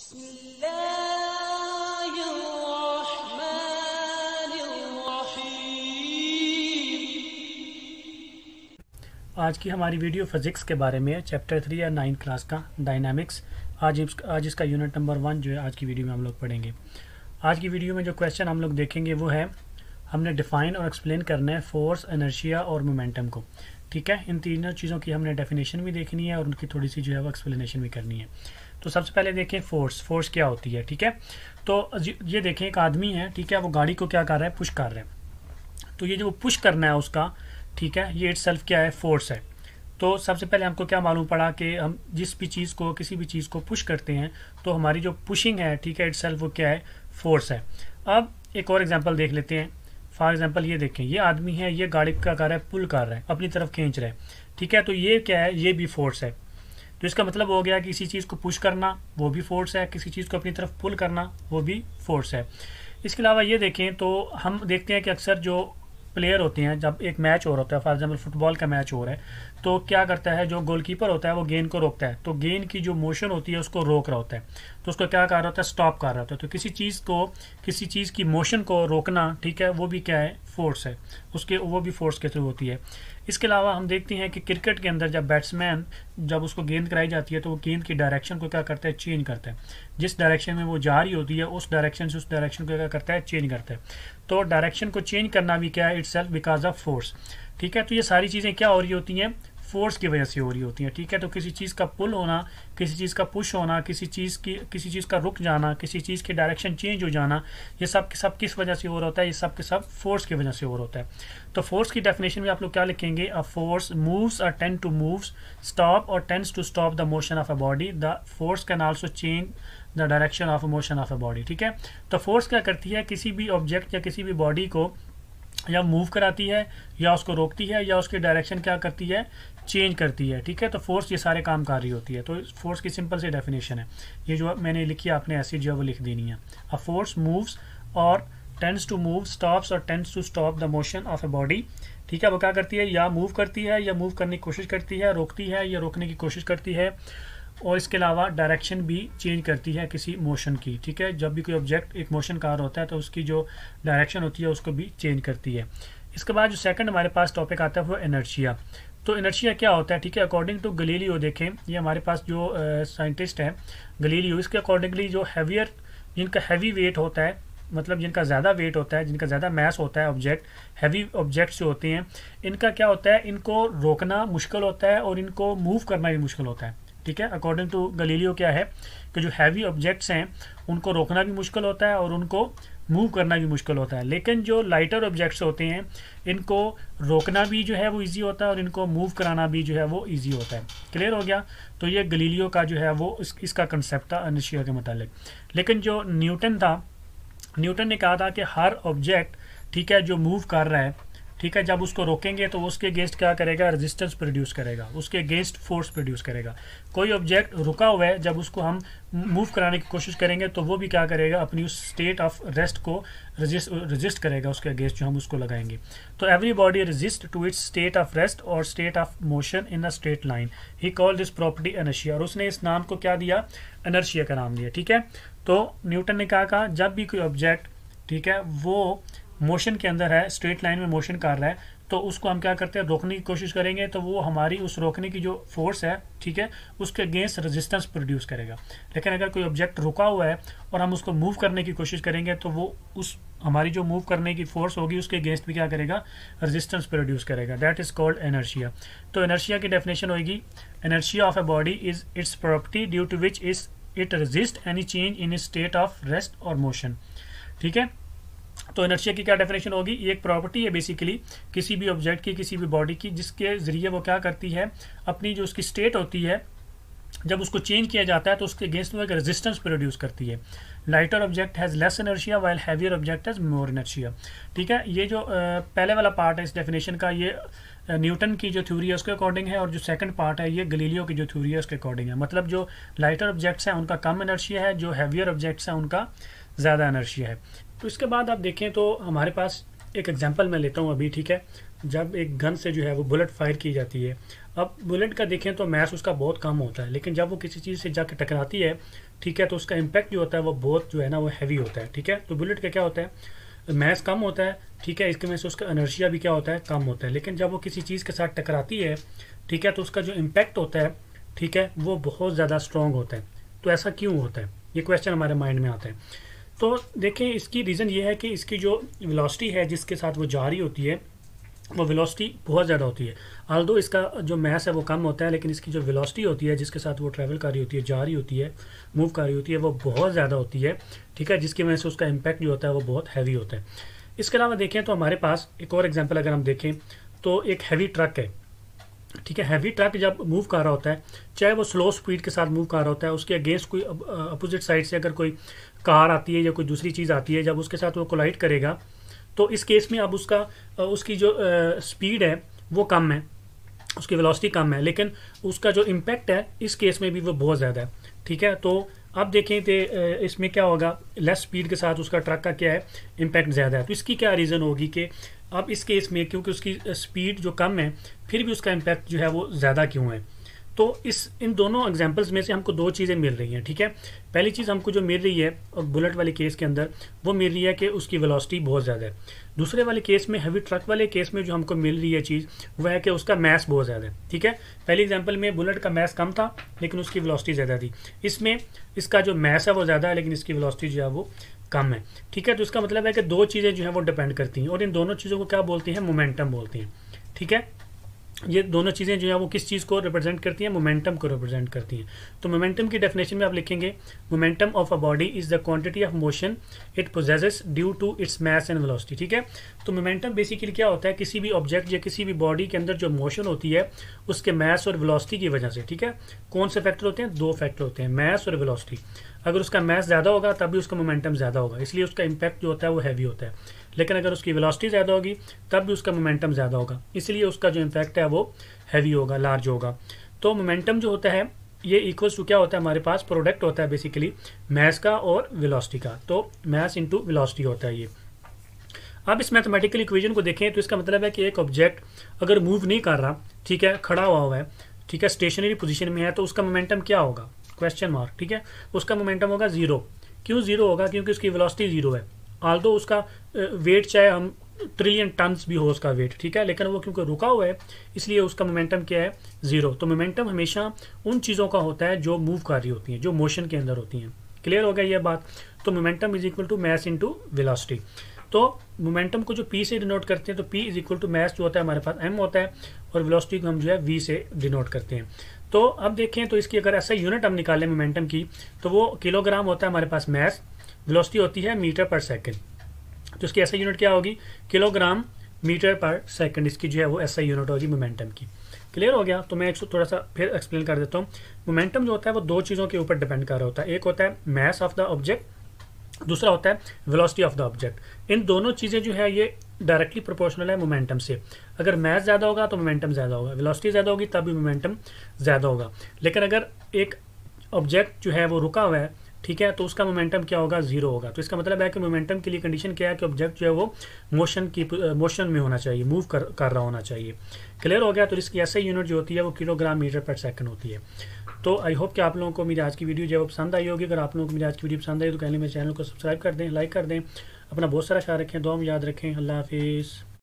आज की हमारी वीडियो फिजिक्स के बारे में है चैप्टर थ्री या नाइन क्लास का डायनामिक्स आज इस, आज इसका यूनिट नंबर वन जो है आज की वीडियो में हम लोग पढ़ेंगे आज की वीडियो में जो क्वेश्चन हम लोग देखेंगे वो है हमने डिफाइन और एक्सप्लेन करना है फोर्स एनर्शिया और मोमेंटम को ठीक है इन तीनों चीज़ों की हमने डेफिनेशन भी देखनी है और उनकी थोड़ी सी जो है वो एक्सप्लेनेशन भी करनी है तो सबसे पहले देखें फोर्स फोर्स क्या होती है ठीक है तो ये देखें एक आदमी है ठीक है वो गाड़ी को क्या कर रहा है पुश कर रहा है तो ये जो पुश करना है उसका ठीक है ये इट क्या है फोर्स है तो सबसे पहले हमको क्या मालूम पड़ा कि हम जिस भी चीज़ को किसी भी चीज़ को पुश करते हैं तो हमारी जो पुशिंग है ठीक है इट वो क्या है फोर्स है अब एक और एग्जाम्पल देख लेते हैं फॉर एग्जाम्पल ये देखें ये आदमी है ये गाड़ी का कर रहा है पुल कर रहा है अपनी तरफ खींच रहा है ठीक है तो ये क्या है ये भी फोर्स है तो इसका मतलब हो गया कि किसी चीज़ को पुश करना वो भी फोर्स है किसी चीज़ को अपनी तरफ पुल करना वो भी फोर्स है इसके अलावा ये देखें तो हम देखते हैं कि अक्सर जो प्लेयर होते हैं जब एक मैच हो रहा होता है फॉर एग्जाम्पल फुटबॉल का मैच हो रहा है तो क्या करता है जो गोलकीपर होता है वो गेंद को रोकता है तो गेंद की जो मोशन होती है उसको रोक रहा होता है तो उसको क्या कर रहा होता है स्टॉप कर रहा होता है तो किसी चीज़ को किसी चीज़ की मोशन को रोकना ठीक है वो भी क्या है फोर्स है उसके वो भी फोर्स के थ्रू होती है इसके अलावा हम देखते हैं कि क्रिकेट के अंदर जब बैट्समैन जब उसको गेंद कराई जाती है तो वो गेंद की डायरेक्शन को क्या करता है चेंज करता है जिस डायरेक्शन में वो जा रही होती है उस डायरेक्शन से उस डायरेक्शन को क्या करता है चेंज करता है तो डायरेक्शन को चेंज करना भी क्या है इट्स बिकॉज ऑफ फोर्स ठीक है तो ये सारी चीज़ें क्या हो रही होती हैं फोर्स की वजह से हो रही होती हैं ठीक है तो किसी चीज़ का पुल होना किसी चीज़ का पुश होना किसी चीज़ की किसी चीज़ का रुक जाना किसी चीज़ की डायरेक्शन चेंज हो जाना ये सब के सब किस वजह से हो रहा होता है ये सब के सब फोर्स की वजह से हो रहा होता है तो फोर्स की डेफिनेशन में आप लोग क्या लिखेंगे a force moves a tend to move stop और tends to stop the motion of a body the force can also change the direction of motion of a body ठीक है तो फोर्स क्या करती है किसी भी ऑब्जेक्ट या किसी भी बॉडी को या मूव कराती है या उसको रोकती है या उसके डायरेक्शन क्या करती है चेंज करती है ठीक है तो फोर्स ये सारे काम कर रही होती है तो फोर्स की सिंपल सी डेफिनेशन है ये जो मैंने लिखी आपने ऐसी जो है वो लिख देनी है अ फोर्स मूव्स और टेंस टू मूव स्टॉप्स और tends to stop the motion of a body ठीक है वो क्या करती है या मूव करती है या मूव करने की कोशिश करती है रोकती है या रोकने की कोशिश करती है और इसके अलावा डायरेक्शन भी चेंज करती है किसी मोशन की ठीक है जब भी कोई ऑब्जेक्ट एक मोशन कार होता है तो उसकी जो डायरेक्शन होती है उसको भी चेंज करती है इसके बाद जो सेकंड हमारे पास टॉपिक आता है वो एनर्जिया तो इनर्शिया क्या होता है ठीक है अकॉर्डिंग टू गलीलियो देखें ये हमारे पास जो साइंटिस्ट हैं गलीलियो इसके अकॉर्डिंगली जो हैवियर जिनका हैवी वेट होता है मतलब जिनका ज़्यादा वेट होता है जिनका ज़्यादा मैस होता है ऑब्जेक्ट हैवी ऑब्जेक्ट्स जो होते हैं इनका क्या होता है इनको रोकना मुश्किल होता है और इनको मूव करना भी मुश्किल होता है ठीक है अकॉर्डिंग टू गलीलियो क्या है कि जो हैवी ऑब्जेक्ट्स हैं उनको रोकना भी मुश्किल होता है और उनको मूव करना भी मुश्किल होता है लेकिन जो लाइटर ऑब्जेक्ट्स होते हैं इनको रोकना भी जो है वो इजी होता है और इनको मूव कराना भी जो है वो इजी होता है क्लियर हो गया तो ये गलीलियो का जो है वो इस, इसका कंसेप्ट था अनिशिया के मतलब लेकिन जो न्यूटन था न्यूटन ने कहा था कि हर ऑब्जेक्ट ठीक है जो मूव कर रहा है ठीक है जब उसको रोकेंगे तो उसके अगेंस्ट क्या करेगा रेजिस्टेंस प्रोड्यूस करेगा उसके अगेंस्ट फोर्स प्रोड्यूस करेगा कोई ऑब्जेक्ट रुका हुआ है जब उसको हम मूव कराने की कोशिश करेंगे तो वो भी क्या करेगा अपनी उस स्टेट ऑफ रेस्ट को रजिस्ट रजिस्ट करेगा उसके अगेंस्ट जो हम उसको लगाएंगे तो every body resist to its state of rest और state of motion in a straight line he call this property inertia और उसने इस नाम को क्या दिया एनर्शिया का नाम दिया ठीक है तो न्यूटन ने क्या कहा जब भी कोई ऑब्जेक्ट ठीक है वो मोशन के अंदर है स्ट्रेट लाइन में मोशन कर रहा है तो उसको हम क्या करते हैं रोकने की कोशिश करेंगे तो वो हमारी उस रोकने की जो फोर्स है ठीक है उसके अगेंस्ट रेजिस्टेंस प्रोड्यूस करेगा लेकिन अगर कोई ऑब्जेक्ट रुका हुआ है और हम उसको मूव करने की कोशिश करेंगे तो वो उस हमारी जो मूव करने की फोर्स होगी उसके अगेंस्ट भी क्या करेगा रेजिस्टेंस प्रोड्यूस करेगा दैट इज़ कॉल्ड एनर्शिया तो एनर्शिया की डेफिनेशन होगी inertia of a body is its property due to which is it resist any change in state of rest और मोशन ठीक है तो इनर्शिया की क्या डेफिनेशन होगी ये एक प्रॉपर्टी है बेसिकली किसी भी ऑब्जेक्ट की किसी भी बॉडी की जिसके ज़रिए वो क्या करती है अपनी जो उसकी स्टेट होती है जब उसको चेंज किया जाता है तो उसके अगेंस्ट में एक रेजिस्टेंस प्रोड्यूस करती है lighter object has less inertia while heavier object has more inertia ठीक है ये जो पहले वाला पार्ट है इस डेफिनेशन का ये न्यूटन की जो थ्योरी है उसके अकॉर्डिंग है और जो सेकंड पार्ट है ये गलीलियो की जो थ्योरी है उसके अकॉर्डिंग है मतलब जो लाइटर ऑब्जेक्ट्स हैं उनका कम एनर्शिया है जो हैवियर ऑब्जेक्ट्स हैं उनका ज़्यादा एनर्जी है तो इसके बाद आप देखें तो हमारे पास एक एग्जाम्पल मैं लेता हूँ अभी ठीक है जब एक गन से जो है वो बुलेट फायर की जाती है अब बुलेट का देखें तो मैस उसका बहुत कम होता है लेकिन जब वो किसी चीज़ से जाकर टकराती है ठीक है तो उसका इम्पैक्ट जो होता है वो बहुत जो है ना वो हैवी होता है ठीक है तो बुलेट का क्या होता है मैस कम होता है ठीक है इसके वजह से उसका एनर्जिया भी क्या होता है कम होता है लेकिन जब वो किसी चीज़ के साथ टकराती है ठीक है तो उसका जो इम्पैक्ट होता है ठीक है वो बहुत ज़्यादा स्ट्रॉन्ग होता है तो ऐसा क्यों होता है ये क्वेश्चन हमारे माइंड में आता है तो देखें इसकी रीज़न ये है कि इसकी जो वेलोसिटी है जिसके साथ वो जा रही होती है वो वेलोसिटी बहुत ज़्यादा होती है आल दो इसका जो मैस है वो कम होता है लेकिन इसकी जो वेलोसिटी होती है जिसके साथ वो ट्रैवल कर रही होती है जा रही होती है मूव कर रही होती है वो बहुत ज़्यादा होती है ठीक है जिसकी वजह से उसका इम्पैक्ट जो होता है वो बहुत हैवी होता है इसके अलावा देखें तो हमारे पास एक और एग्जाम्पल अगर हम देखें तो एक हैवी ट्रक है ठीक है हैवी ट्रक जब मूव कर रहा होता है चाहे वो स्लो स्पीड के साथ मूव कर रहा होता है उसके अगेंस्ट कोई अपोजिट uh, साइड uh, से अगर कोई कार आती है या कोई दूसरी चीज़ आती है जब उसके साथ वो कोलाइड करेगा तो इस केस में अब उसका uh, उसकी जो स्पीड है वो कम है उसकी वेलोसिटी कम है लेकिन उसका जो इम्पैक्ट है इस केस में भी वो बहुत ज़्यादा है ठीक है तो अब देखें तो इसमें क्या होगा लेस स्पीड के साथ उसका ट्रक का क्या है इम्पैक्ट ज़्यादा है तो इसकी क्या रीज़न होगी कि अब इस केस में क्योंकि उसकी स्पीड जो कम है फिर भी उसका इम्पैक्ट जो है वो ज़्यादा क्यों है तो इस इन दोनों एग्जाम्पल्स में से हमको दो चीज़ें मिल रही हैं ठीक है पहली चीज़ हमको जो मिल रही है और बुलेट वाले केस के अंदर वो मिल रही है कि उसकी वेलोसिटी बहुत ज़्यादा है दूसरे वाले केस में हैवी ट्रक वाले केस में जो हमको मिल रही है चीज़ वह है कि उसका मैस बहुत ज़्यादा है ठीक है पहली एग्जाम्पल में बुलेट का मैस कम था लेकिन उसकी वलॉसिटी ज़्यादा थी इसमें इसका जो मैस है वो ज़्यादा है लेकिन इसकी वलॉसिटी जो है वो कम है ठीक है तो इसका मतलब है कि दो चीज़ें जो है वो डिपेंड करती हैं और इन दोनों चीज़ों को क्या बोलती हैं मोमेंटम बोलते हैं ठीक है ये दोनों चीज़ें जो है वो किस चीज़ को रिप्रेजेंट करती हैं मोमेंटम को रिप्रेजेंट करती हैं तो मोमेंटम की डेफिनेशन में आप लिखेंगे momentum of a body is the quantity of motion it possesses due to its mass and velocity ठीक है तो मोमेंटम बेसिकली क्या होता है किसी भी ऑब्जेक्ट या किसी भी बॉडी के अंदर जो मोशन होती है उसके मैस और वेलोसिटी की वजह से ठीक है कौन से फैक्टर होते हैं दो फैक्टर होते हैं मैस और वेलोसिटी अगर उसका मैस ज़्यादा होगा तभी उसका मोमेंटम ज़्यादा होगा इसलिए उसका इम्पैक्ट जो होता है वो हैवी होता है लेकिन अगर उसकी वेलोसिटी ज़्यादा होगी तब भी उसका मोमेंटम ज़्यादा होगा इसलिए उसका जो इम्पैक्ट है वो हैवी होगा लार्ज होगा तो मोमेंटम जो होता है ये इक्वल्स टू क्या होता है हमारे पास प्रोडक्ट होता है बेसिकली मैस का और विलॉसिटी का तो मैस इंटू विलॉसिटी होता है ये अब इस मैथमेटिकल इक्वेशन को देखें तो इसका मतलब है कि एक ऑब्जेक्ट अगर मूव नहीं कर रहा ठीक है खड़ा हुआ हुआ है ठीक है स्टेशनरी पोजीशन में है तो उसका मोमेंटम क्या होगा क्वेश्चन मार्क ठीक है उसका मोमेंटम होगा जीरो क्यों जीरो होगा क्योंकि उसकी वेलोसिटी जीरो है आल उसका वेट चाहे हम ट्रिलियन टन्स भी हो उसका वेट ठीक है लेकिन वो क्योंकि रुका हुआ है इसलिए उसका मोमेंटम क्या है ज़ीरो तो मोमेंटम हमेशा उन चीज़ों का होता है जो मूव कर रही होती हैं जो मोशन के अंदर होती हैं क्लियर हो गया ये बात तो momentum is equal to mass to velocity तो मोमेंटम को जो पी से डिनोट करते हैं तो P is equal to mass जो होता है हमारे पास एम होता है और वेलोसिटी को हम जो है वी से डिनोट करते हैं तो अब देखें तो इसकी अगर ऐसा यूनिट हम निकालें मोमेंटम की तो वो किलोग्राम होता है हमारे पास मैस वेलोसिटी होती है मीटर पर सेकेंड तो इसकी ऐसा यूनिट क्या होगी किलोग्राम मीटर पर सेकंड इसकी जो है वो ऐसा यूनिट होगी मोमेंटम की क्लियर हो गया तो मैं इसको थोड़ा सा फिर एक्सप्लेन कर देता हूँ मोमेंटम जो होता है वो दो चीज़ों के ऊपर डिपेंड कर रहा होता है एक होता है मैस ऑफ द ऑब्जेक्ट दूसरा होता है वेलोसिटी ऑफ द ऑब्जेक्ट इन दोनों चीज़ें जो है ये डायरेक्टली प्रोपोर्शनल है मोमेंटम से अगर मैथ ज़्यादा होगा तो मोमेंटम ज़्यादा होगा वेलोसिटी ज़्यादा होगी तब भी मोमेंटम ज़्यादा होगा लेकिन अगर एक ऑब्जेक्ट जो है वो रुका हुआ है ठीक है तो उसका मोमेंटम क्या होगा जीरो होगा तो इसका मतलब है कि मोमेंटम के लिए कंडीशन क्या है कि ऑब्जेक्ट जो है वो मोशन की मोशन में होना चाहिए मूव कर कर रहा होना चाहिए क्लियर हो गया तो इसकी ऐसे यूनिट जो होती है वो किलोग्राम मीटर पर सेकंड होती है तो आई होप कि आप लोगों को मेरी आज की वीडियो जो पसंद आई होगी अगर आप लोगों को मेरी आज की वीडियो पसंद आई तो कहने मेरे चैनल को सब्सक्राइब कर दें लाइक कर दें अपना बहुत सारा ख्याल रखें दो याद रखें अल्लाह हाफिज़